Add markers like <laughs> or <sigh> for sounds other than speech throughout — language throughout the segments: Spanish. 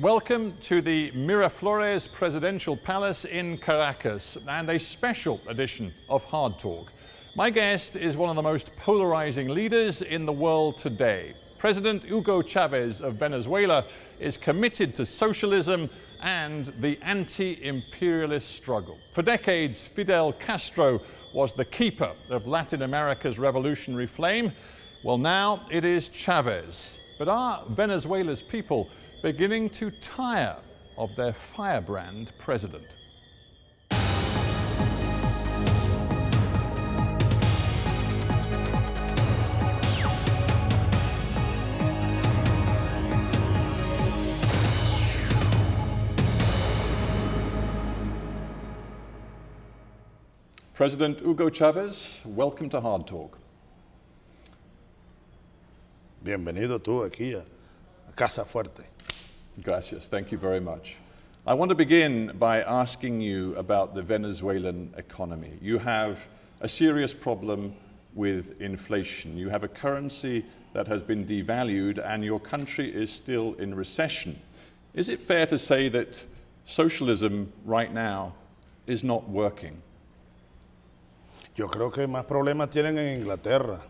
Welcome to the Miraflores Presidential Palace in Caracas and a special edition of Hard Talk. My guest is one of the most polarizing leaders in the world today. President Hugo Chavez of Venezuela is committed to socialism and the anti-imperialist struggle. For decades, Fidel Castro was the keeper of Latin America's revolutionary flame. Well, now it is Chavez. But are Venezuela's people beginning to tire of their firebrand president. President Hugo Chávez, welcome to Hard Talk. Bienvenido tú aquí a, Casa Fuerte. Gracias. Thank you very much. I want to begin by asking you about the Venezuelan economy. You have a serious problem with inflation. You have a currency that has been devalued, and your country is still in recession. Is it fair to say that socialism right now is not working? Yo creo que más problemas tienen en Inglaterra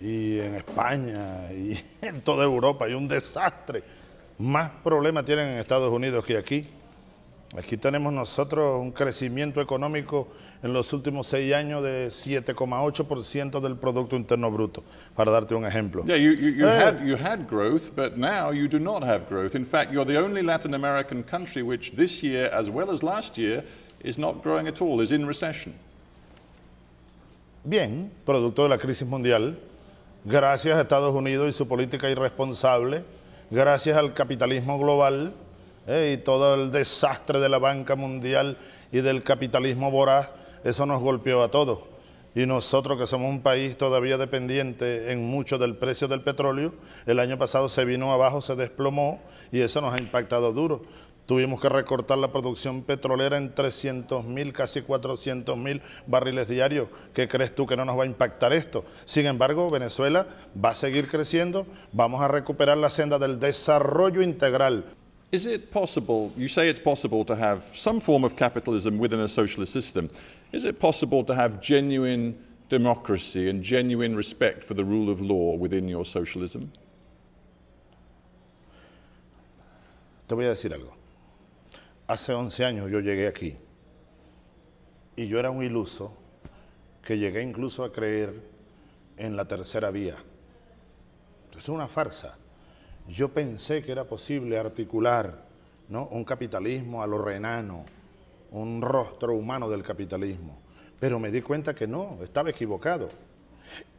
y en España y <laughs> en toda Europa. Hay un desastre. más problemas tienen en Estados Unidos que aquí. Aquí tenemos nosotros un crecimiento económico en los últimos seis años de 7,8% del Producto Interno Bruto, para darte un ejemplo. Bien, producto de la crisis mundial, gracias a Estados Unidos y su política irresponsable, gracias al capitalismo global eh, y todo el desastre de la banca mundial y del capitalismo voraz, eso nos golpeó a todos. Y nosotros que somos un país todavía dependiente en mucho del precio del petróleo, el año pasado se vino abajo, se desplomó y eso nos ha impactado duro. Tuvimos que recortar la producción petrolera en 300 mil, casi 400 mil barriles diarios. ¿Qué crees tú que no nos va a impactar esto? Sin embargo, Venezuela va a seguir creciendo. Vamos a recuperar la senda del desarrollo integral. Is it possible, you say it's possible to have some form of capitalism within a socialist system. Is it possible to have genuine democracy and genuine respect for the rule of law within your socialism? Te voy a decir algo. Hace 11 años yo llegué aquí y yo era un iluso que llegué incluso a creer en la tercera vía. Es una farsa. Yo pensé que era posible articular ¿no? un capitalismo a lo renano, un rostro humano del capitalismo, pero me di cuenta que no, estaba equivocado.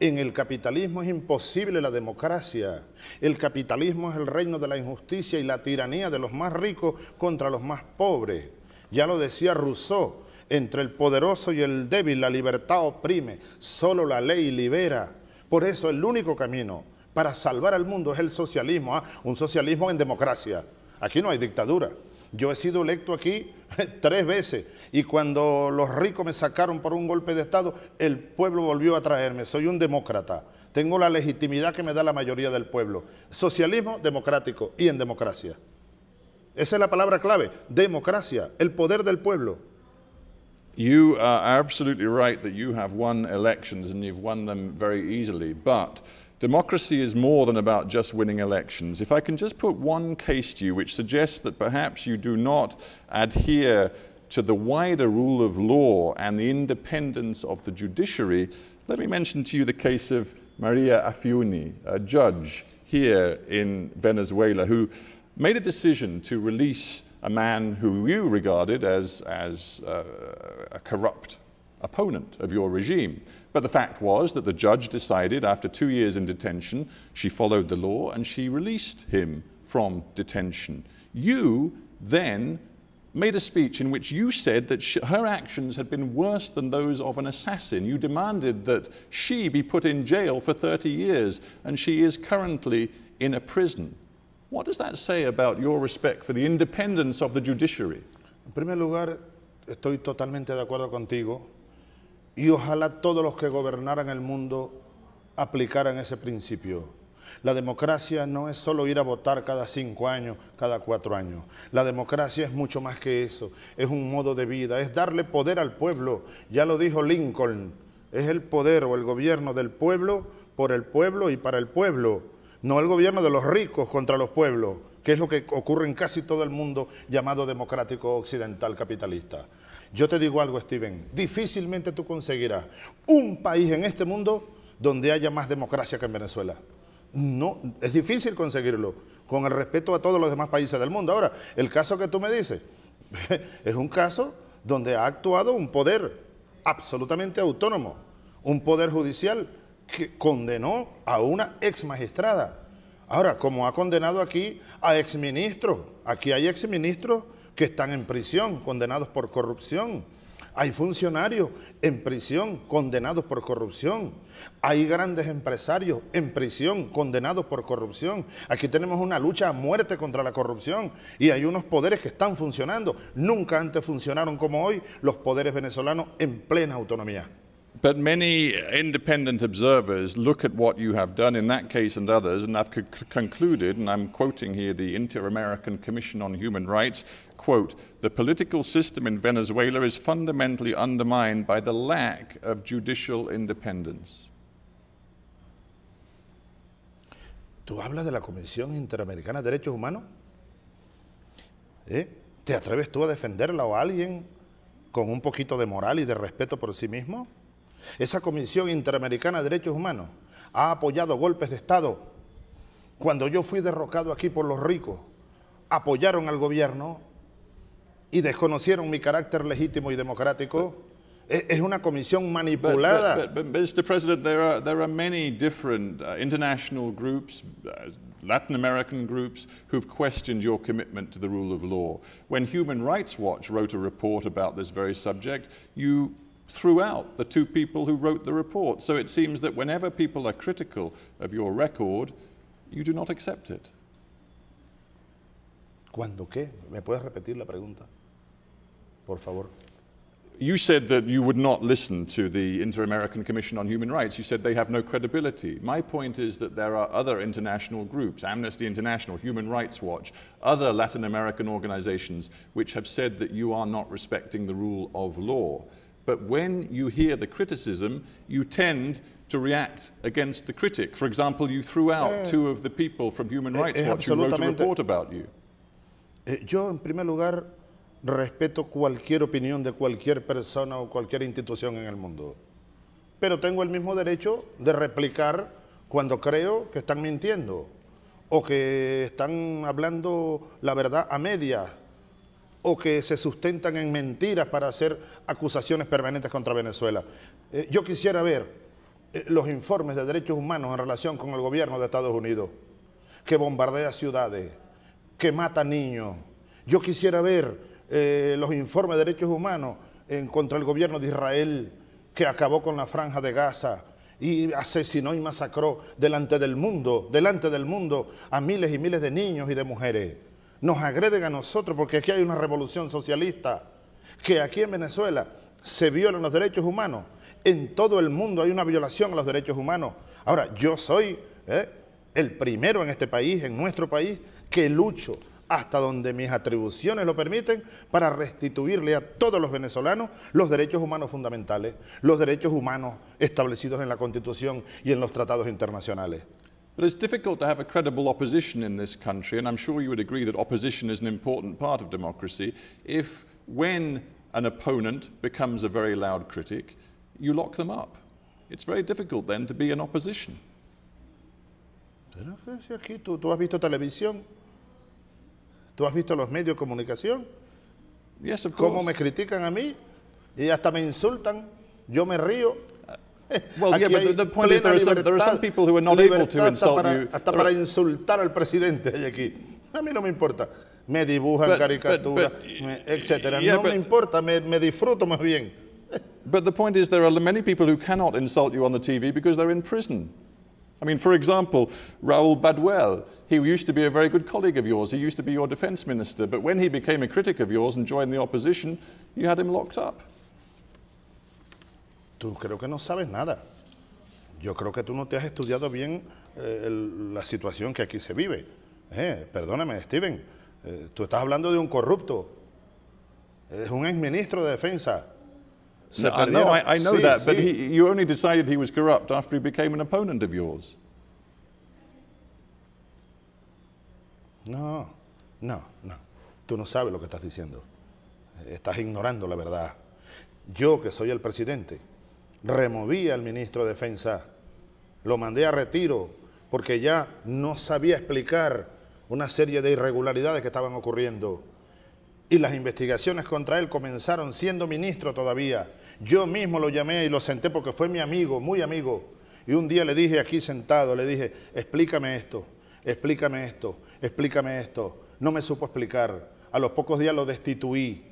En el capitalismo es imposible la democracia. El capitalismo es el reino de la injusticia y la tiranía de los más ricos contra los más pobres. Ya lo decía Rousseau, entre el poderoso y el débil la libertad oprime, solo la ley libera. Por eso el único camino para salvar al mundo es el socialismo, ¿ah? un socialismo en democracia. Aquí no hay dictadura. Yo he sido electo aquí <laughs> tres veces y cuando los ricos me sacaron por un golpe de Estado, el pueblo volvió a traerme. Soy un demócrata. Tengo la legitimidad que me da la mayoría del pueblo. Socialismo democrático y en democracia. Esa es la palabra clave, democracia, el poder del pueblo. You are absolutely right that you have won elections and you've won them very easily, but Democracy is more than about just winning elections. If I can just put one case to you which suggests that perhaps you do not adhere to the wider rule of law and the independence of the judiciary, let me mention to you the case of Maria Afiuni, a judge here in Venezuela who made a decision to release a man who you regarded as, as uh, a corrupt opponent of your regime. But the fact was that the judge decided after two years in detention, she followed the law and she released him from detention. You then made a speech in which you said that she, her actions had been worse than those of an assassin. You demanded that she be put in jail for 30 years, and she is currently in a prison. What does that say about your respect for the independence of the judiciary? In primer lugar, estoy totalmente de acuerdo contigo Y ojalá todos los que gobernaran el mundo aplicaran ese principio. La democracia no es solo ir a votar cada cinco años, cada cuatro años. La democracia es mucho más que eso. Es un modo de vida, es darle poder al pueblo. Ya lo dijo Lincoln, es el poder o el gobierno del pueblo, por el pueblo y para el pueblo. No el gobierno de los ricos contra los pueblos, que es lo que ocurre en casi todo el mundo llamado democrático occidental capitalista. Yo te digo algo, Steven, difícilmente tú conseguirás un país en este mundo donde haya más democracia que en Venezuela. No, es difícil conseguirlo, con el respeto a todos los demás países del mundo. Ahora, el caso que tú me dices <laughs> es un caso donde ha actuado un poder absolutamente autónomo, un poder judicial que condenó a una ex magistrada. Ahora, como ha condenado aquí a exministros, aquí hay exministros que están en prisión, condenados por corrupción. Hay funcionarios en prisión condenados por corrupción. Hay grandes empresarios en prisión condenados por corrupción. Aquí tenemos una lucha a muerte contra la corrupción y hay unos poderes que están funcionando. Nunca antes funcionaron como hoy los poderes venezolanos en plena autonomía. But many independent observers look at what you have done in that case and others and have concluded, and I'm quoting here the Inter American Commission on Human Rights, quote, the political system in Venezuela is fundamentally undermined by the lack of judicial independence. ¿Tú hablas de la Comisión Interamericana de Derechos Humanos? ¿Eh? ¿Te atreves tú a defenderla o a alguien con un poquito de moral y de respeto por sí mismo? Esa Comisión Interamericana de Derechos Humanos ha apoyado golpes de Estado. Cuando yo fui derrocado aquí por los ricos, apoyaron al gobierno y desconocieron mi carácter legítimo y democrático. Es una comisión manipulada. But, but, but, Mr. President, there are, there are many different uh, international groups, uh, Latin American groups, who've questioned your commitment to the rule of law. When Human Rights Watch wrote a report about this very subject, you threw out the two people who wrote the report. So it seems that whenever people are critical of your record, you do not accept it. ¿Cuándo qué? ¿Me puedes repetir la pregunta? por favor. You said that you would not listen to the Inter American Commission on Human Rights. You said they have no credibility. My point is that there are other international groups, Amnesty International, Human Rights Watch, other Latin American organizations, which have said that you are not respecting the rule of law. But when you hear the criticism, you tend to react against the critic. For example, you threw out two of the people from Human eh, Rights eh, Watch who wrote a report about you. Eh, yo, en primer lugar, respeto cualquier opinión de cualquier persona o cualquier institución en el mundo. Pero tengo el mismo derecho de replicar cuando creo que están mintiendo o que están hablando la verdad a media o que se sustentan en mentiras para hacer acusaciones permanentes contra Venezuela. Eh, yo quisiera ver eh, los informes de derechos humanos en relación con el gobierno de Estados Unidos, que bombardea ciudades, que mata niños. Yo quisiera ver eh, los informes de derechos humanos en contra el gobierno de Israel que acabó con la franja de Gaza y asesinó y masacró delante del mundo, delante del mundo a miles y miles de niños y de mujeres. Nos agreden a nosotros porque aquí hay una revolución socialista, que aquí en Venezuela se violan los derechos humanos, en todo el mundo hay una violación a los derechos humanos. Ahora, yo soy eh, el primero en este país, en nuestro país, que lucho hasta donde mis atribuciones lo permiten, para restituirle a todos los venezolanos los derechos humanos fundamentales, los derechos humanos establecidos en la Constitución y en los tratados internacionales. But it's difficult to have a credible opposition in this country, and I'm sure you would agree that opposition is an important part of democracy, if when an opponent becomes a very loud critic, you lock them up. It's very difficult then to be an opposition. ¿Pero aquí tú, tú has visto televisión? ¿Tú has visto los medios de comunicación? ¿Cómo me critican a mí? Y hasta me insultan. Yo me río. <laughs> Well, yeah, but es que hay there are, some, there are people who Hasta para insultar al presidente hay aquí. A mí no me importa. Me dibujan caricaturas, etcétera. no me importa, me, me disfruto más bien. But the point is there are many people who cannot insult you on the TV because they're in prison. I mean, for example, Raoul Baduel, he used to be a very good colleague of yours. He used to be your defense minister. But when he became a critic of yours and joined the opposition, you had him locked up. Tú creo que no sabes nada. Yo creo que tú no te has estudiado bien eh, el, la situación que aquí se vive. Eh, perdóname, Steven. Eh, tú estás hablando de un corrupto. Es un exministro de defensa. no, know that, but you only decided he was corrupt No, no, no. Tú no sabes lo que estás diciendo. Estás ignorando la verdad. Yo, que soy el presidente, removí al ministro de Defensa, lo mandé a retiro porque ya no sabía explicar una serie de irregularidades que estaban ocurriendo y las investigaciones contra él comenzaron siendo ministro todavía. Yo mismo lo llamé y lo senté porque fue mi amigo, muy amigo. Y un día le dije aquí sentado, le dije, explícame esto, explícame esto, explícame esto. No me supo explicar. A los pocos días lo destituí.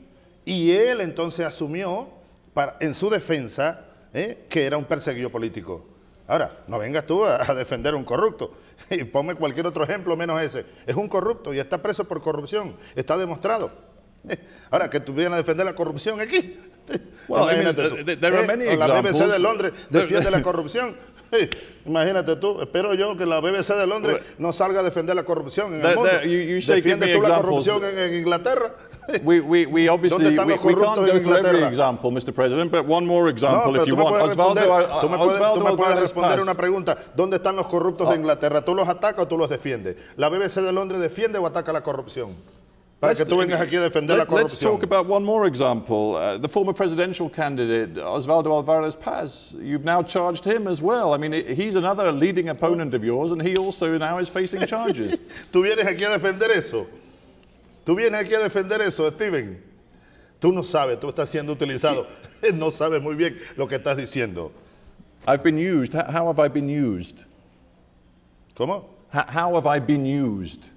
Y él entonces asumió para, en su defensa ¿eh? que era un perseguido político. Ahora, no vengas tú a, defender un corrupto <laughs> y ponme cualquier otro ejemplo menos ese. Es un corrupto y está preso por corrupción, está demostrado. <laughs> Ahora, que tuvieran a defender la corrupción aquí. <laughs> imagínate tú. Eh, la BBC de Londres defiende la <laughs> corrupción. imagínate tú, espero yo que la BBC de Londres no salga a defender la corrupción en el mundo. Defiende tú la corrupción en, Inglaterra. We, we, we obviously, ¿Dónde están los corruptos we, we Mr. President, but one more example no, if you want. tú me puedes, responder una pregunta. ¿Dónde están los corruptos de ah. Inglaterra? ¿Tú los atacas o tú los defiendes? ¿La BBC de Londres defiende o ataca la corrupción? Para que tú vengas aquí defender let, la let Let's talk about one more example. Uh, the former presidential candidate, Osvaldo Alvarez Paz, you've now charged him as well. I mean, he's another leading opponent of yours, and he also now is facing <laughs> charges. tú vienes aquí a defender eso. Tú vienes aquí a defender eso, Steven. Tú no sabes, tú estás siendo utilizado. <laughs> no sabes muy bien lo que estás diciendo. I've been used. How have I been used? ¿Cómo? How have I been used?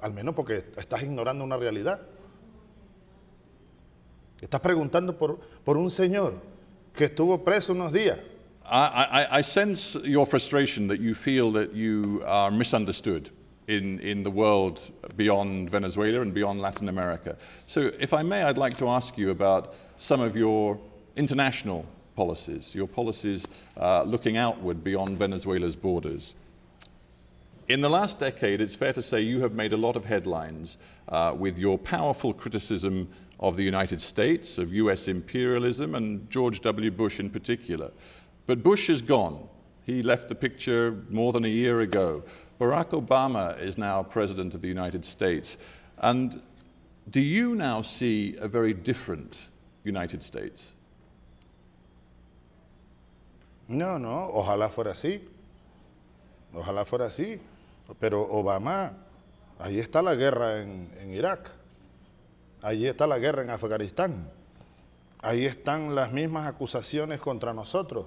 Al menos porque estás ignorando una realidad. Estás preguntando por, por un señor que estuvo preso unos días. I, I, I sense your frustration that you feel that you are misunderstood. in, in the world beyond Venezuela and beyond Latin America. So, if I may, I'd like to ask you about some of your international policies, your policies uh, looking outward beyond Venezuela's borders. In the last decade, it's fair to say you have made a lot of headlines uh, with your powerful criticism of the United States, of US imperialism, and George W. Bush in particular. But Bush is gone. He left the picture more than a year ago. Barack Obama is now President of the United States. And do you now see a very different United States? No, no, ojalá fuera así. Ojalá fuera así. Pero Obama, ahí está la guerra en, Irak, ahí está la guerra en Afganistán, ahí están las mismas acusaciones contra nosotros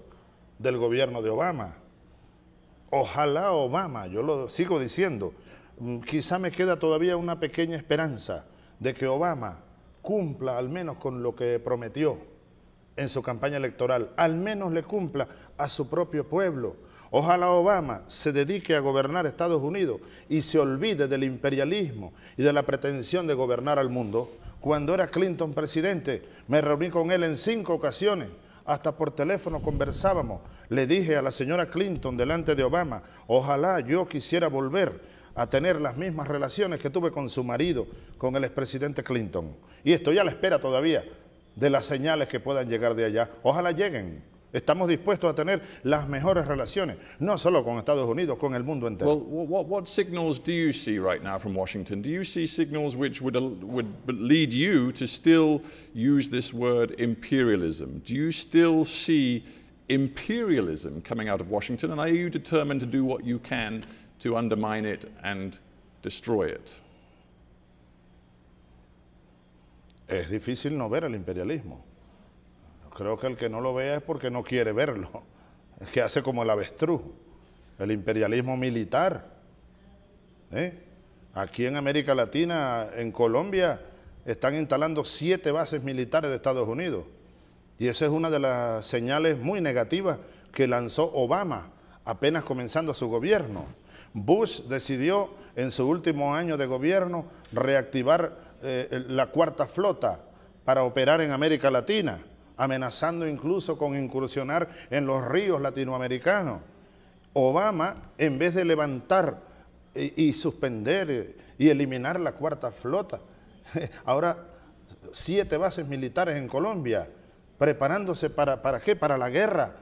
del gobierno de Obama. Ojalá Obama, yo lo sigo diciendo, mm, quizá me queda todavía una pequeña esperanza de que Obama cumpla al menos con lo que prometió en su campaña electoral, al menos le cumpla a su propio pueblo, Ojalá Obama se dedique a gobernar Estados Unidos y se olvide del imperialismo y de la pretensión de gobernar al mundo. Cuando era Clinton presidente, me reuní con él en cinco ocasiones, hasta por teléfono conversábamos. Le dije a la señora Clinton delante de Obama, ojalá yo quisiera volver a tener las mismas relaciones que tuve con su marido, con el expresidente Clinton. Y estoy a la espera todavía de las señales que puedan llegar de allá. Ojalá lleguen. Estamos dispuestos a tener las mejores relaciones, no solo con Estados Unidos, con el mundo entero. Well, what, what signals do you see right now from Washington? Do you see signals which would, would lead you to still use this word imperialism? Do you still see imperialism coming out of Washington? And are you determined to do what you can to undermine it and destroy it? Es difícil no ver el imperialismo creo que el que no lo vea es porque no quiere verlo, es que hace como el avestruz, el imperialismo militar. ¿eh? Aquí en América Latina, en Colombia, están instalando siete bases militares de Estados Unidos. Y esa es una de las señales muy negativas que lanzó Obama apenas comenzando su gobierno. Bush decidió en su último año de gobierno reactivar eh, la cuarta flota para operar en América Latina amenazando incluso con incursionar en los ríos latinoamericanos. Obama, en vez de levantar eh, y, suspender eh, y eliminar la cuarta flota, <laughs> ahora siete bases militares en Colombia, preparándose para, para Para la guerra,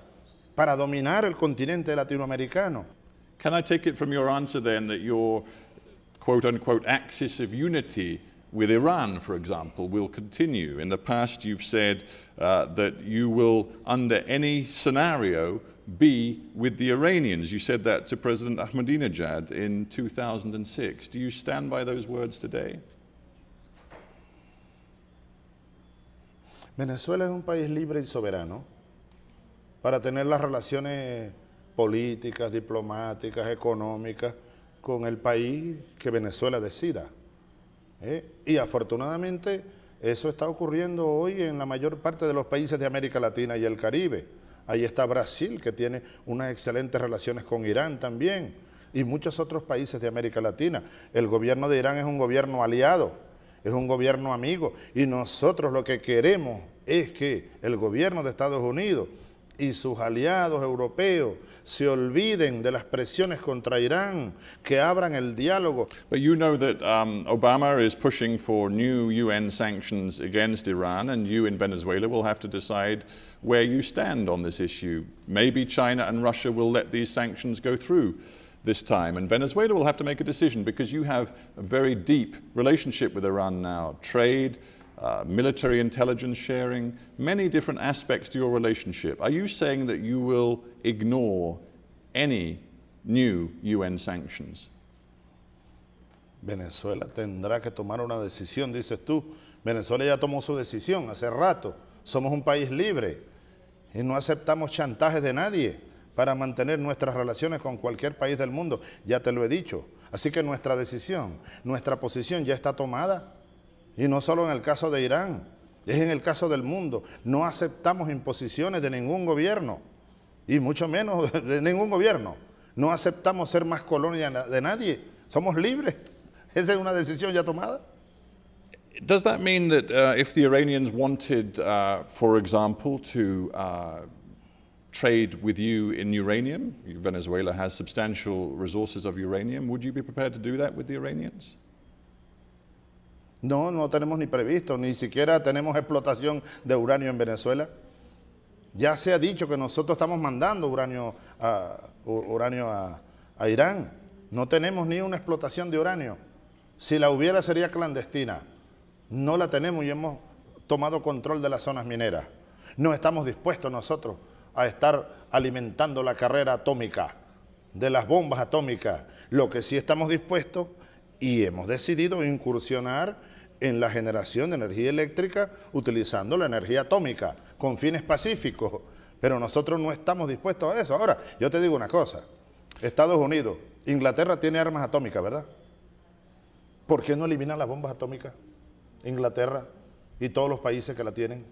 para dominar el continente latinoamericano. Can I take it from your answer then that your quote unquote axis of unity with Iran, for example, will continue. In the past, you've said uh, that you will, under any scenario, be with the Iranians. You said that to President Ahmadinejad in 2006. Do you stand by those words today? Venezuela es un país libre y soberano. Para tener las relaciones políticas, diplomáticas, económicas con el país que Venezuela decida. ¿eh? Y afortunadamente eso está ocurriendo hoy en la mayor parte de los países de América Latina y el Caribe. Ahí está Brasil, que tiene unas excelentes relaciones con Irán también, y muchos otros países de América Latina. El gobierno de Irán es un gobierno aliado, es un gobierno amigo, y nosotros lo que queremos es que el gobierno de Estados Unidos y sus aliados europeos se olviden de las presiones contra Irán, que abran el diálogo. But you know that um, Obama is pushing for new UN sanctions against Iran, and you in Venezuela will have to decide where you stand on this issue. Maybe China and Russia will let these sanctions go through this time, and Venezuela will have to make a decision because you have a very deep relationship with Iran now, trade. Uh, military intelligence sharing, many different aspects to your relationship. Are you saying that you will ignore any new UN sanctions? Venezuela tendrá que tomar una decisión, dices tú. Venezuela ya tomó su decisión hace rato. Somos un país libre y no aceptamos chantajes de nadie para mantener nuestras relaciones con cualquier país del mundo. Ya te lo he dicho. Así que nuestra decisión, nuestra posición ya está tomada. Y no solo en el caso de Irán, es en el caso del mundo. No aceptamos imposiciones de ningún gobierno, y mucho menos <laughs> de ningún gobierno. No aceptamos ser más colonia de nadie. Somos libres. <laughs> Esa es una decisión ya tomada. Does that mean that uh, if the Iranians wanted, uh, for example, to uh, trade with you in uranium, Venezuela has substantial resources of uranium, would you be prepared to do that with the Iranians? No, no tenemos ni previsto, ni siquiera tenemos explotación de uranio en Venezuela. Ya se ha dicho que nosotros estamos mandando uranio a, Irán. No tenemos ni una explotación de uranio. Si la hubiera sería clandestina. No la tenemos y hemos tomado control de las zonas mineras. No estamos dispuestos nosotros a estar alimentando la carrera atómica de las bombas atómicas. Lo que sí estamos dispuestos y hemos decidido incursionar en la generación de energía eléctrica utilizando la energía atómica con fines pacíficos, pero nosotros no estamos dispuestos a eso. Ahora, yo te digo una cosa, Estados Unidos, Inglaterra tiene armas atómicas, ¿verdad? ¿Por qué no eliminan las bombas atómicas? Inglaterra y todos los países que la tienen.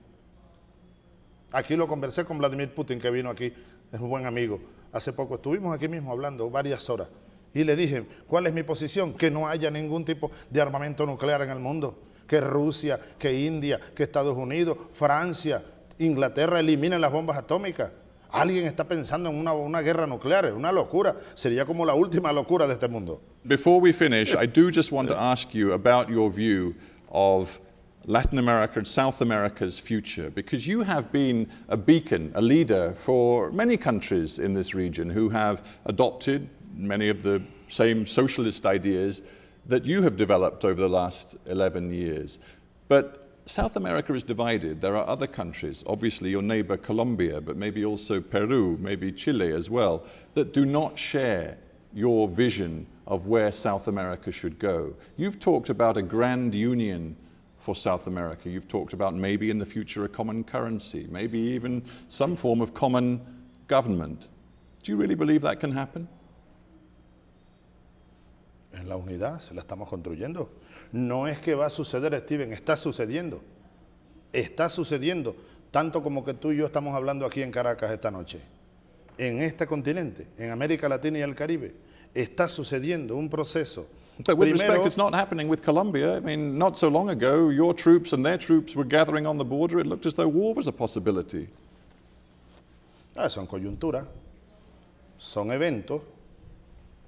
Aquí lo conversé con Vladimir Putin, que vino aquí, es un buen amigo. Hace poco estuvimos aquí mismo hablando varias horas. Y le dije, ¿cuál es mi posición? Que no haya ningún tipo de armamento nuclear en el mundo. Que Rusia, que India, que Estados Unidos, Francia, Inglaterra eliminen las bombas atómicas. Alguien está pensando en una, una guerra nuclear, es una locura. Sería como la última locura de este mundo. Before we finish, I do just want to ask you about your view of Latin America and South America's future, because you have been a beacon, a leader for many countries in this region who have adopted many of the same socialist ideas that you have developed over the last 11 years. But South America is divided. There are other countries, obviously your neighbor Colombia, but maybe also Peru, maybe Chile as well, that do not share your vision of where South America should go. You've talked about a grand union for South America. You've talked about maybe in the future a common currency, maybe even some form of common government. Do you really believe that can happen? en la unidad, se la estamos construyendo. No es que va a suceder, Steven, está sucediendo. Está sucediendo, tanto como que tú y yo estamos hablando aquí en Caracas esta noche, en este continente, en América Latina y el Caribe. Está sucediendo un proceso. Pero with Primero, no it's not happening with Colombia. I mean, not so long ago, your troops and their troops were gathering on the border. It looked as though war was a possibility. Ah, son coyunturas, son eventos,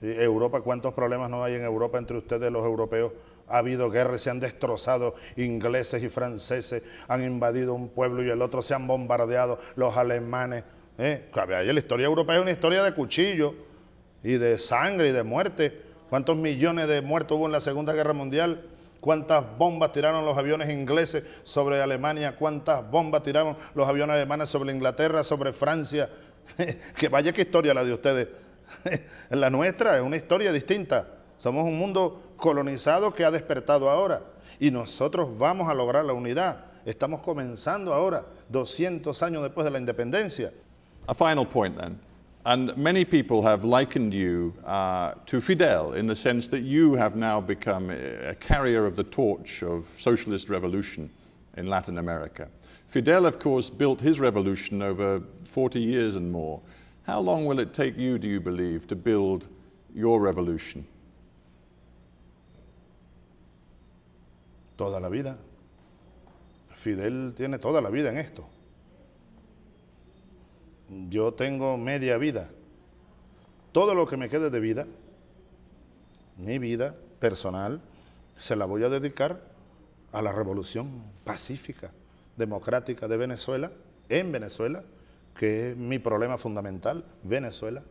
eh, Europa, ¿cuántos problemas no hay en Europa entre ustedes los europeos? Ha habido guerras, se han destrozado ingleses y franceses, han invadido un pueblo y el otro, se han bombardeado los alemanes. ¿eh? La historia europea es una historia de cuchillo y de sangre y de muerte. ¿Cuántos millones de muertos hubo en la Segunda Guerra Mundial? ¿Cuántas bombas tiraron los aviones ingleses sobre Alemania? ¿Cuántas bombas tiraron los aviones alemanes sobre Inglaterra, sobre Francia? <laughs> que vaya qué historia la de ustedes <laughs> la nuestra es una historia distinta. Somos un mundo colonizado que ha despertado ahora y nosotros vamos a lograr la unidad. Estamos comenzando ahora, 200 años después de la independencia. A final point then. And many people have likened you uh, to Fidel in the sense that you have now become a carrier of the torch of socialist revolution in Latin America. Fidel, of course, built his revolution over 40 years and more. How long will it take you, do you believe, to build your revolution? Toda la vida. Fidel tiene toda la vida en esto. Yo tengo media vida. Todo lo que me quede de vida, mi vida personal, se la voy a dedicar a la revolución pacífica, democrática de Venezuela, en Venezuela, que es mi problema fundamental, Venezuela,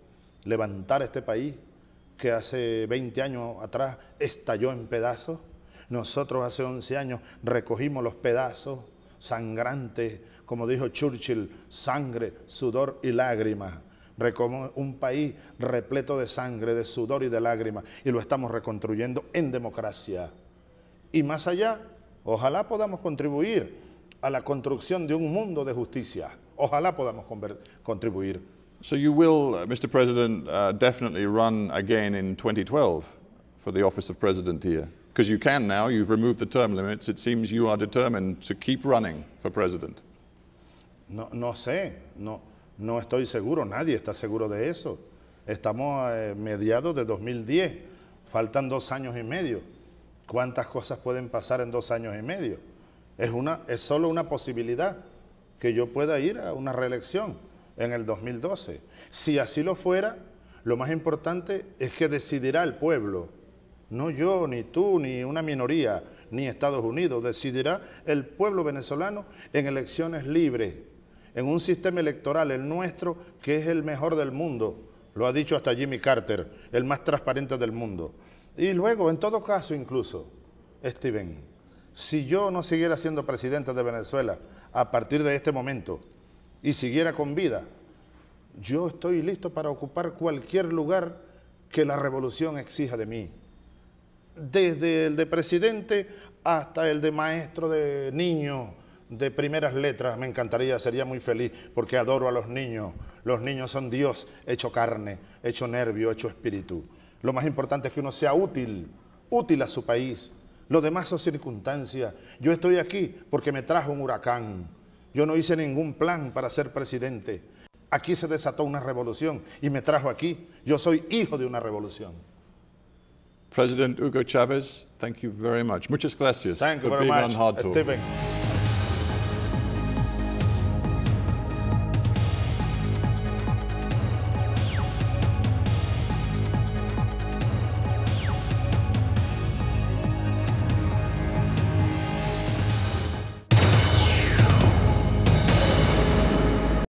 levantar este país que hace 20 años atrás estalló en pedazos. Nosotros hace 11 años recogimos los pedazos sangrantes, como dijo Churchill, sangre, sudor y lágrimas. recogimos un país repleto de sangre, de sudor y de lágrimas, y lo estamos reconstruyendo en democracia. Y más allá, ojalá podamos contribuir a la construcción de un mundo de justicia. Ojalá podamos contribuir. So you will, uh, Mr. President, uh, definitely run again in 2012 for the office of president here. Because you can now, you've removed the term limits. It seems you are determined to keep running for president. No, no sé, no, no estoy seguro, nadie está seguro de eso. Estamos a eh, mediados de 2010, faltan dos años y medio. ¿Cuántas cosas pueden pasar en dos años y medio? Es, una, es solo una posibilidad que yo pueda ir a una reelección en el 2012. Si así lo fuera, lo más importante es que decidirá el pueblo, no yo, ni tú, ni una minoría, ni Estados Unidos, decidirá el pueblo venezolano en elecciones libres, en un sistema electoral, el nuestro, que es el mejor del mundo, lo ha dicho hasta Jimmy Carter, el más transparente del mundo. Y luego, en todo caso incluso, Steven, si yo no siguiera siendo presidente de Venezuela, a partir de este momento y siguiera con vida, yo estoy listo para ocupar cualquier lugar que la revolución exija de mí. Desde el de presidente hasta el de maestro de niños de primeras letras, me encantaría, sería muy feliz, porque adoro a los niños. Los niños son Dios hecho carne, hecho nervio, hecho espíritu. Lo más importante es que uno sea útil, útil a su país, lo demás son circunstancias. Yo estoy aquí porque me trajo un huracán. Yo no hice ningún plan para ser presidente. Aquí se desató una revolución y me trajo aquí. Yo soy hijo de una revolución. President Hugo Chavez, thank you very much. Muchas gracias thank